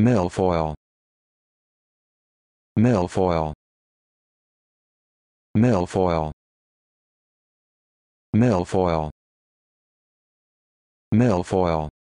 Milfoil. Milfoil. Milfoil. Milfoil. Milfoil.